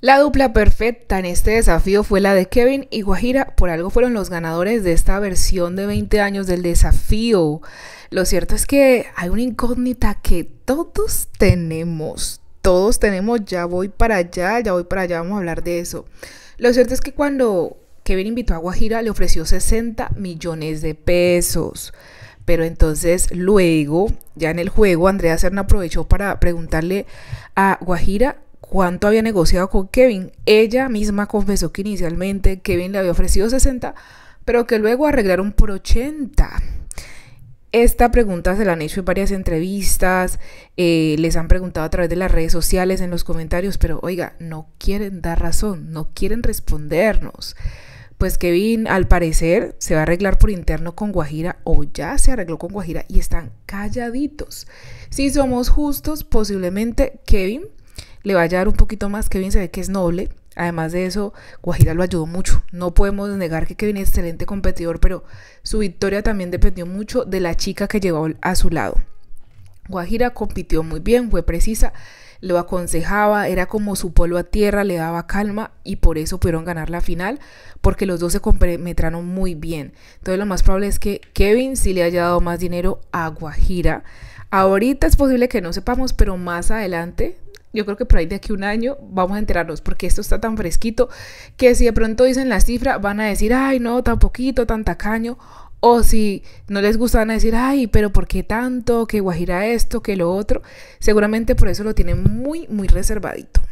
La dupla perfecta en este desafío fue la de Kevin y Guajira, por algo fueron los ganadores de esta versión de 20 años del desafío. Lo cierto es que hay una incógnita que todos tenemos, todos tenemos, ya voy para allá, ya voy para allá, vamos a hablar de eso. Lo cierto es que cuando Kevin invitó a Guajira le ofreció 60 millones de pesos. Pero entonces luego, ya en el juego, Andrea Serna aprovechó para preguntarle a Guajira cuánto había negociado con Kevin. Ella misma confesó que inicialmente Kevin le había ofrecido 60, pero que luego arreglaron por 80. Esta pregunta se la han hecho en varias entrevistas, eh, les han preguntado a través de las redes sociales, en los comentarios, pero oiga, no quieren dar razón, no quieren respondernos. Pues Kevin, al parecer, se va a arreglar por interno con Guajira o ya se arregló con Guajira y están calladitos. Si somos justos, posiblemente Kevin le va a dar un poquito más. Kevin se ve que es noble. Además de eso, Guajira lo ayudó mucho. No podemos negar que Kevin es excelente competidor, pero su victoria también dependió mucho de la chica que llevó a su lado. Guajira compitió muy bien, fue precisa, lo aconsejaba, era como su polvo a tierra, le daba calma y por eso pudieron ganar la final, porque los dos se comprometieron muy bien. Entonces lo más probable es que Kevin sí le haya dado más dinero a Guajira. Ahorita es posible que no sepamos, pero más adelante yo creo que por ahí de aquí a un año vamos a enterarnos, porque esto está tan fresquito que si de pronto dicen la cifra, van a decir, ay, no, tan poquito, tan tacaño. O si no les gusta, van a decir, ay, pero ¿por qué tanto? Que Guajira esto, que lo otro. Seguramente por eso lo tienen muy, muy reservadito.